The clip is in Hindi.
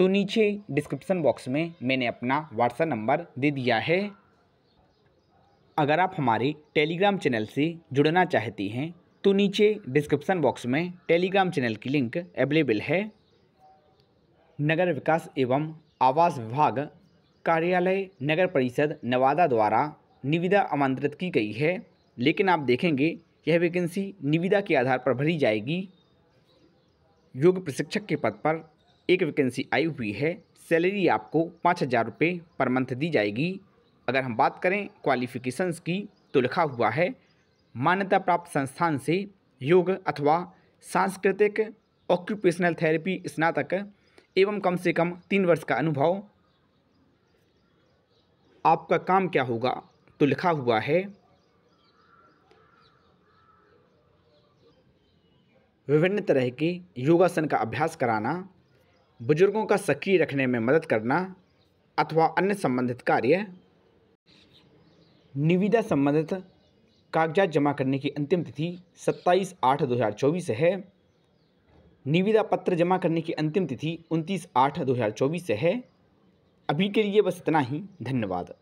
तो नीचे डिस्क्रिप्सन बॉक्स में मैंने अपना व्हाट्सएप नंबर दे दिया है अगर आप हमारे टेलीग्राम चैनल से जुड़ना चाहती हैं तो नीचे डिस्क्रिप्शन बॉक्स में टेलीग्राम चैनल की लिंक अवेलेबल है नगर विकास एवं आवास विभाग कार्यालय नगर परिषद नवादा द्वारा निविदा आमंत्रित की गई है लेकिन आप देखेंगे यह वैकेंसी निविदा के आधार पर भरी जाएगी योग प्रशिक्षक के पद पर एक वैकेंसी आई हुई है सैलरी आपको पाँच हज़ार रुपये पर मंथ दी जाएगी अगर हम बात करें क्वालिफिकेशंस की तो लिखा हुआ है मान्यता प्राप्त संस्थान से योग अथवा सांस्कृतिक ऑक्यूपेशनल थेरेपी स्नातक एवं कम से कम तीन वर्ष का अनुभव आपका काम क्या होगा तो लिखा हुआ है विभिन्न तरह के योगासन का अभ्यास कराना बुजुर्गों का सक्रिय रखने में मदद करना अथवा अन्य संबंधित कार्य निविदा संबंधित कागजात जमा करने की अंतिम तिथि 27 आठ 2024 है निविदा पत्र जमा करने की अंतिम तिथि 29 आठ 2024 है अभी के लिए बस इतना ही धन्यवाद